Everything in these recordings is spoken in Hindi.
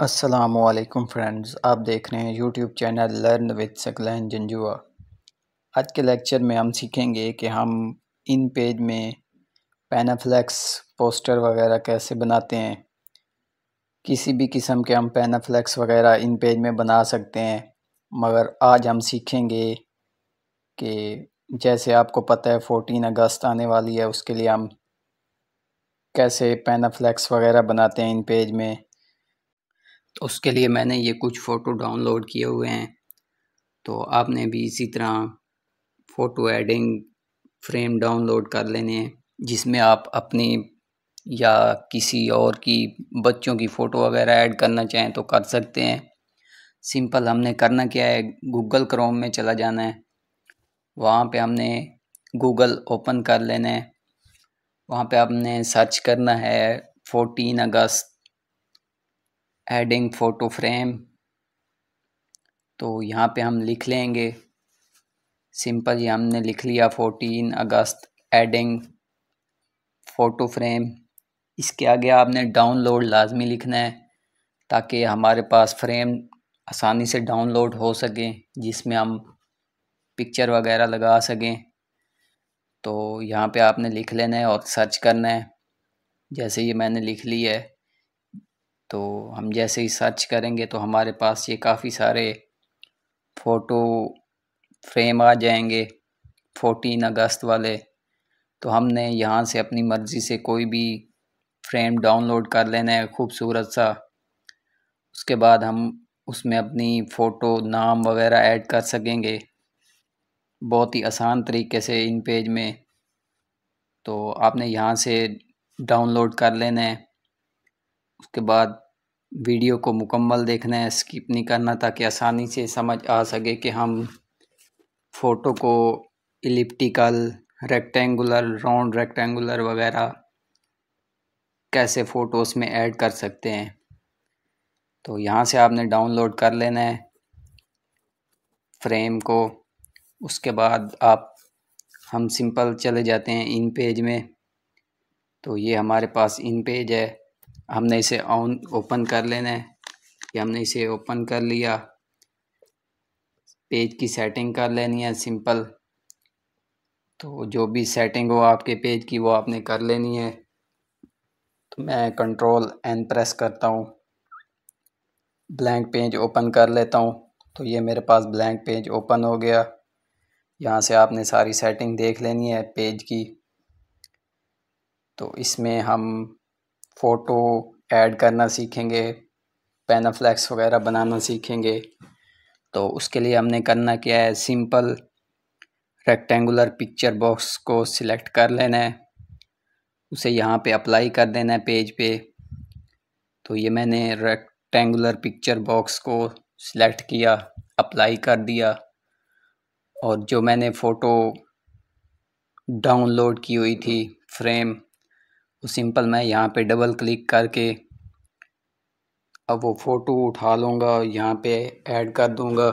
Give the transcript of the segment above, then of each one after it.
असलकम फ्रेंड्स आप देख रहे हैं YouTube channel learn with Saqlain Janjua आज के लेक्चर में हम सीखेंगे कि हम इन पेज में पैनाफ्लैक्स पोस्टर वगैरह कैसे बनाते हैं किसी भी किस्म के हम पैनाफ्लैक्स वगैरह इन पेज में बना सकते हैं मगर आज हम सीखेंगे कि जैसे आपको पता है फ़ोटीन अगस्त आने वाली है उसके लिए हम कैसे पैनाफ्लैक्स वगैरह बनाते हैं इन पेज में तो उसके लिए मैंने ये कुछ फ़ोटो डाउनलोड किए हुए हैं तो आपने भी इसी तरह फ़ोटो एडिंग फ्रेम डाउनलोड कर लेने हैं जिसमें आप अपनी या किसी और की बच्चों की फ़ोटो वगैरह ऐड करना चाहें तो कर सकते हैं सिंपल हमने करना क्या है गूगल क्रोम में चला जाना है वहाँ पे हमने गूगल ओपन कर लेना है वहाँ पे आपने सर्च करना है fourteen August adding photo frame तो यहाँ पे हम लिख लेंगे सिंपल ये हमने लिख लिया fourteen August adding photo frame इसके आगे आपने डाउनलोड लाजमी लिखना है ताकि हमारे पास फ्रेम आसानी से डाउनलोड हो सकें जिसमें हम पिक्चर वगैरह लगा सकें तो यहाँ पे आपने लिख लेना है और सर्च करना है जैसे ये मैंने लिख ली है तो हम जैसे ही सर्च करेंगे तो हमारे पास ये काफ़ी सारे फ़ोटो फ्रेम आ जाएंगे फोटीन अगस्त वाले तो हमने यहाँ से अपनी मर्ज़ी से कोई भी फ्रेम डाउनलोड कर लेना है खूबसूरत सा उसके बाद हम उसमें अपनी फ़ोटो नाम वगैरह ऐड कर सकेंगे बहुत ही आसान तरीके से इन पेज में तो आपने यहाँ से डाउनलोड कर लेना है उसके बाद वीडियो को मुकम्मल देखना है स्किप नहीं करना ताकि आसानी से समझ आ सके कि हम फ़ोटो को इलिप्टिकल रेक्टेंगुलर राउंड रेक्टेंगुलर वगैरह कैसे फ़ोटोज़ में ऐड कर सकते हैं तो यहाँ से आपने डाउनलोड कर लेना है फ्रेम को उसके बाद आप हम सिंपल चले जाते हैं इन पेज में तो ये हमारे पास इन पेज है हमने इसे ऑन ओपन कर लेना है कि हमने इसे ओपन कर लिया पेज की सेटिंग कर लेनी है सिंपल तो जो भी सेटिंग हो आपके पेज की वो आपने कर लेनी है तो मैं कंट्रोल एन प्रेस करता हूँ ब्लैंक पेज ओपन कर लेता हूँ तो ये मेरे पास ब्लैंक पेज ओपन हो गया यहाँ से आपने सारी सेटिंग देख लेनी है पेज की तो इसमें हम फ़ोटो ऐड करना सीखेंगे पेनाफ्लैक्स वगैरह बनाना सीखेंगे तो उसके लिए हमने करना क्या है सिंपल रेक्टेंगुलर पिक्चर बॉक्स को सिलेक्ट कर लेना है उसे यहाँ पे अप्लाई कर देना है पेज पे तो ये मैंने रेक्टेंगुलर पिक्चर बॉक्स को सिलेक्ट किया अप्लाई कर दिया और जो मैंने फ़ोटो डाउनलोड की हुई थी फ्रेम तो सिंपल मैं यहाँ पे डबल क्लिक करके अब वो फ़ोटो उठा लूँगा यहाँ पे ऐड कर दूँगा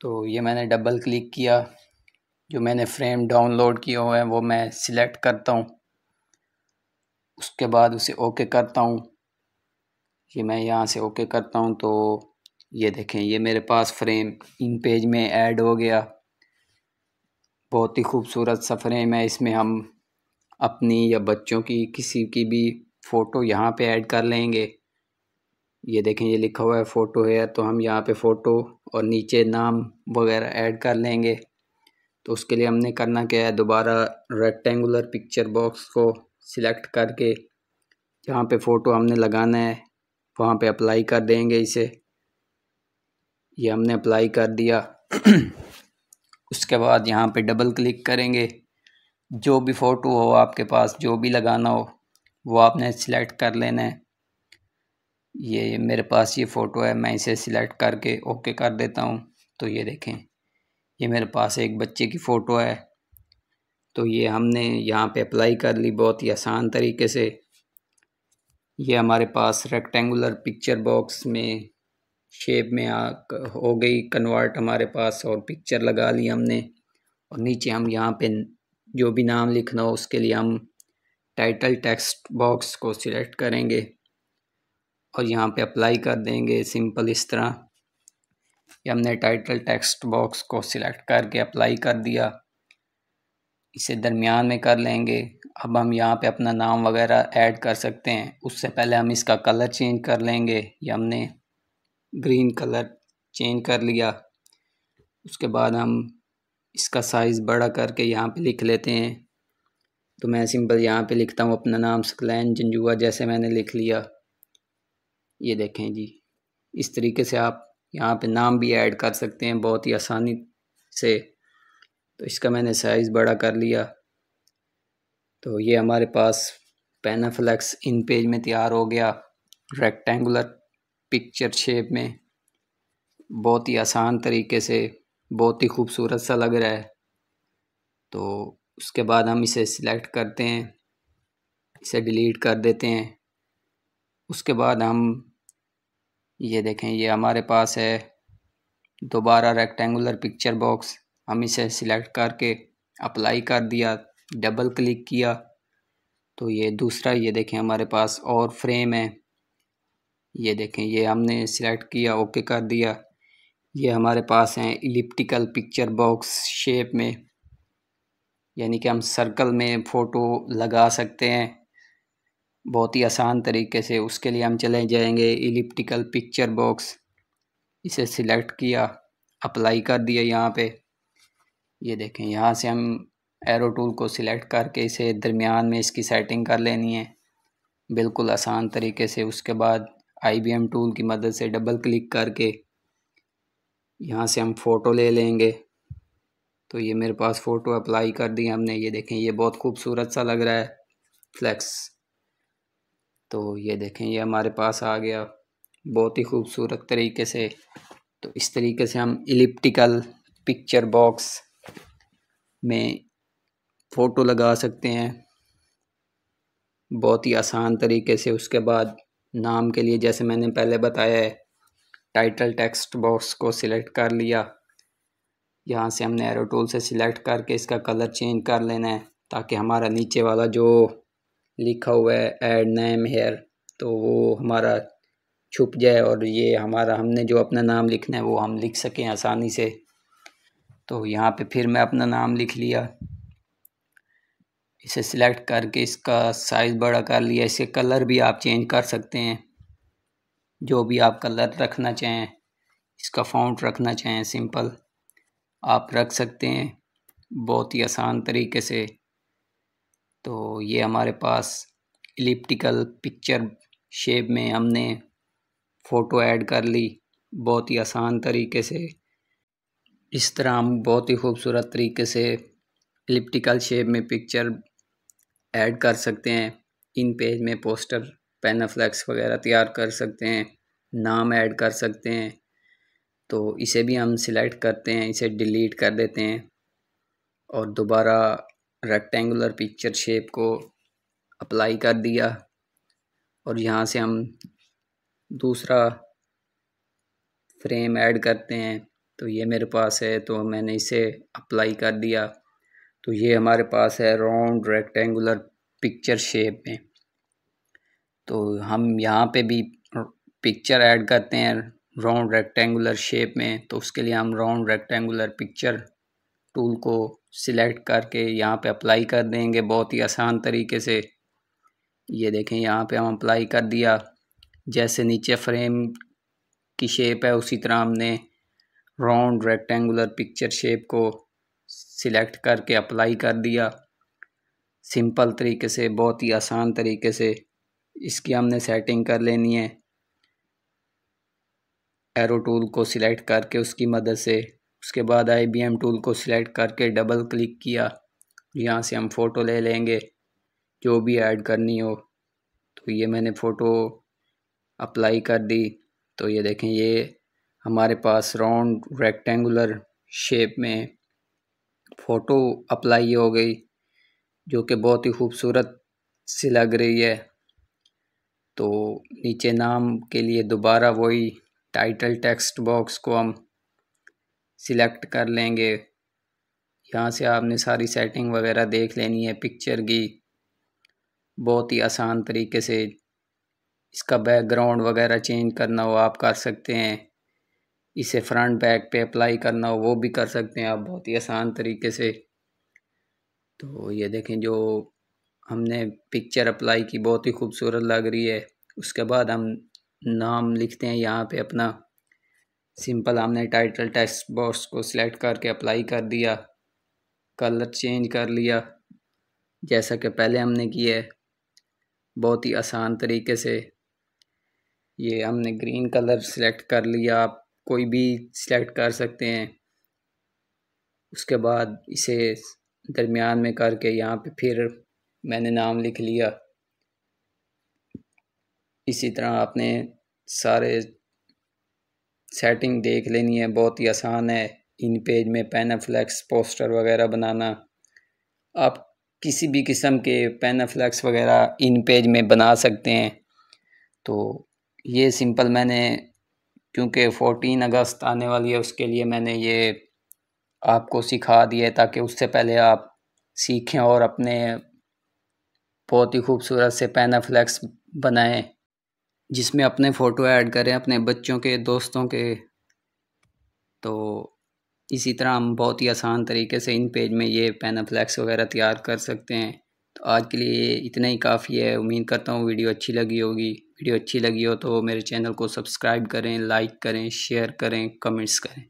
तो ये मैंने डबल क्लिक किया जो मैंने फ्रेम डाउनलोड किए हुए हैं वो मैं सिलेक्ट करता हूँ उसके बाद उसे ओके करता हूँ ये मैं यहाँ से ओके करता हूँ तो ये देखें ये मेरे पास फ्रेम इन पेज में ऐड हो गया बहुत ही खूबसूरत सा फ्रेम है इसमें हम अपनी या बच्चों की किसी की भी फ़ोटो यहाँ पे ऐड कर लेंगे ये देखें ये लिखा हुआ है फ़ोटो है तो हम यहाँ पे फ़ोटो और नीचे नाम वगैरह ऐड कर लेंगे तो उसके लिए हमने करना क्या है दोबारा रेक्टेंगुलर पिक्चर बॉक्स को सिलेक्ट करके जहाँ पे फ़ोटो हमने लगाना है वहाँ पे अप्लाई कर देंगे इसे ये हमने अप्लाई कर दिया उसके बाद यहाँ पे डबल क्लिक करेंगे जो भी फ़ोटो हो आपके पास जो भी लगाना हो वो आपने सिलेक्ट कर लेना है ये मेरे पास ये फ़ोटो है मैं इसे सिलेक्ट करके ओके कर देता हूँ तो ये देखें ये मेरे पास एक बच्चे की फ़ोटो है तो ये हमने यहाँ पे अप्लाई कर ली बहुत ही आसान तरीके से ये हमारे पास रेक्टेंगुलर पिक्चर बॉक्स में शेप में आ हो गई कन्वर्ट हमारे पास और पिक्चर लगा ली हमने और नीचे हम यहाँ पे जो भी नाम लिखना हो उसके लिए हम टाइटल टेक्स्ट बॉक्स को सिलेक्ट करेंगे और यहाँ पे अप्लाई कर देंगे सिंपल इस तरह ये हमने टाइटल टेक्स्ट बॉक्स को सिलेक्ट करके अप्लाई कर दिया इसे दरमियान में कर लेंगे अब हम यहाँ पे अपना नाम वगैरह ऐड कर सकते हैं उससे पहले हम इसका कलर चेंज कर लेंगे ये हमने ग्रीन कलर चेंज कर लिया उसके बाद हम इसका साइज़ बड़ा करके यहाँ पे लिख लेते हैं तो मैं सिंपल यहाँ पे लिखता हूँ अपना नाम सकलैन जंजुआ जैसे मैंने लिख लिया ये देखें जी इस तरीके से आप यहाँ पे नाम भी ऐड कर सकते हैं बहुत ही आसानी से तो इसका मैंने साइज़ बड़ा कर लिया तो ये हमारे पास पेनाफ्लैक्स इन पेज में तैयार हो गया रेक्टेंगुलर पिक्चर शेप में बहुत ही आसान तरीके से बहुत ही खूबसूरत सा लग रहा है तो उसके बाद हम इसे सिलेक्ट करते हैं इसे डिलीट कर देते हैं उसके बाद हम ये देखें ये हमारे पास है दोबारा रेक्टेंगुलर पिक्चर बॉक्स हम इसे सिलेक्ट करके अप्लाई कर दिया डबल क्लिक किया तो ये दूसरा ये देखें हमारे पास और फ्रेम है ये देखें ये हमने सिलेक्ट किया ओके कर दिया ये हमारे पास हैं इलिप्टिकल पिक्चर बॉक्स शेप में यानी कि हम सर्कल में फ़ोटो लगा सकते हैं बहुत ही आसान तरीके से उसके लिए हम चले जाएंगे इलिप्टिकल पिक्चर बॉक्स इसे सिलेक्ट किया अप्लाई कर दिया यहाँ पे ये देखें यहाँ से हम एरो टूल को सिलेक्ट करके इसे दरमियान में इसकी सेटिंग कर लेनी है बिल्कुल आसान तरीके से उसके बाद आई बी एम टूल की मदद से डबल क्लिक करके यहाँ से हम फ़ोटो ले लेंगे तो ये मेरे पास फ़ोटो अप्लाई कर दी हमने ये देखें ये बहुत खूबसूरत सा लग रहा है फ्लैक्स तो ये देखें ये हमारे पास आ गया बहुत ही खूबसूरत तरीके से तो इस तरीके से हम इलिप्टिकल पिक्चर बॉक्स में फ़ोटो लगा सकते हैं बहुत ही आसान तरीके से उसके बाद नाम के लिए जैसे मैंने पहले बताया है टाइटल टेक्स्ट बॉक्स को सिलेक्ट कर लिया यहाँ से हमने एरो टूल से सिलेक्ट करके इसका कलर चेंज कर लेना है ताकि हमारा नीचे वाला जो लिखा हुआ है एड नेम हेयर तो वो हमारा छुप जाए और ये हमारा हमने जो अपना नाम लिखना है वो हम लिख सकें आसानी से तो यहाँ पे फिर मैं अपना नाम लिख लिया इसे सिलेक्ट करके इसका साइज़ बड़ा कर लिया इसे कलर भी आप चेंज कर सकते हैं जो भी आप कलर रखना चाहें इसका फाउंट रखना चाहें सिंपल आप रख सकते हैं बहुत ही आसान तरीके से तो ये हमारे पास इलिप्टिकल पिक्चर शेप में हमने फ़ोटो ऐड कर ली बहुत ही आसान तरीके से इस तरह हम बहुत ही खूबसूरत तरीके से इलिप्टिकल शेप में पिक्चर ऐड कर सकते हैं इन पेज में पोस्टर पेनाफ्लैक्स वगैरह तैयार कर सकते हैं नाम ऐड कर सकते हैं तो इसे भी हम सिलेक्ट करते हैं इसे डिलीट कर देते हैं और दोबारा रेक्टेंगुलर पिक्चर शेप को अप्लाई कर दिया और यहाँ से हम दूसरा फ्रेम ऐड करते हैं तो ये मेरे पास है तो मैंने इसे अप्लाई कर दिया तो ये हमारे पास है राउंड रेक्टेंगुलर पिक्चर शेप में तो हम यहाँ पे भी पिक्चर ऐड करते हैं राउंड रेक्टेंगुलर शेप में तो उसके लिए हम राउंड रेक्टेंगुलर पिक्चर टूल को सिलेक्ट करके यहाँ पे अप्लाई कर देंगे बहुत ही आसान तरीके से ये देखें यहाँ पे हम अप्लाई कर दिया जैसे नीचे फ्रेम की शेप है उसी तरह हमने राउंड रेक्टेंगुलर पिक्चर शेप को सिलेक्ट करके अप्लाई कर दिया सिंपल तरीके से बहुत ही आसान तरीके से इसकी हमने सेटिंग कर लेनी है एरो टूल को सिलेक्ट करके उसकी मदद से उसके बाद आई बी एम टूल को सिलेक्ट करके डबल क्लिक किया यहाँ से हम फ़ोटो ले लेंगे जो भी ऐड करनी हो तो ये मैंने फ़ोटो अप्लाई कर दी तो ये देखें ये हमारे पास राउंड रेक्टेंगुलर शेप में फ़ोटो अप्लाई हो गई जो कि बहुत ही खूबसूरत सी लग रही है तो नीचे नाम के लिए दोबारा वही टाइटल टेक्स्ट बॉक्स को हम सिलेक्ट कर लेंगे यहाँ से आपने सारी सेटिंग वगैरह देख लेनी है पिक्चर की बहुत ही आसान तरीके से इसका बैकग्राउंड वगैरह चेंज करना हो आप कर सकते हैं इसे फ्रंट बैक पे अप्लाई करना हो वो भी कर सकते हैं आप बहुत ही आसान तरीके से तो ये देखें जो हमने पिक्चर अप्लाई की बहुत ही खूबसूरत लग रही है उसके बाद हम नाम लिखते हैं यहाँ पे अपना सिंपल हमने टाइटल टेक्स्ट बॉक्स को सिलेक्ट करके अप्लाई कर दिया कलर चेंज कर लिया जैसा कि पहले हमने किया है बहुत ही आसान तरीके से ये हमने ग्रीन कलर सिलेक्ट कर लिया आप कोई भी सिलेक्ट कर सकते हैं उसके बाद इसे दरमियान में करके यहाँ पे फिर मैंने नाम लिख लिया इसी तरह आपने सारे सेटिंग देख लेनी है बहुत ही आसान है इन पेज में पेनाफ्लैक्स पोस्टर वगैरह बनाना आप किसी भी किस्म के पेनाफ्लैक्स वगैरह इन पेज में बना सकते हैं तो ये सिंपल मैंने क्योंकि 14 अगस्त आने वाली है उसके लिए मैंने ये आपको सिखा दिया है ताकि उससे पहले आप सीखें और अपने बहुत ही खूबसूरत से पैनाफ्लैक्स बनाएं जिसमें अपने फ़ोटो ऐड करें अपने बच्चों के दोस्तों के तो इसी तरह हम बहुत ही आसान तरीके से इन पेज में ये पैनाफ्लैक्स वगैरह तैयार कर सकते हैं तो आज के लिए इतना ही काफ़ी है उम्मीद करता हूँ वीडियो अच्छी लगी होगी वीडियो अच्छी लगी हो तो मेरे चैनल को सब्सक्राइब करें लाइक करें शेयर करें कमेंट्स करें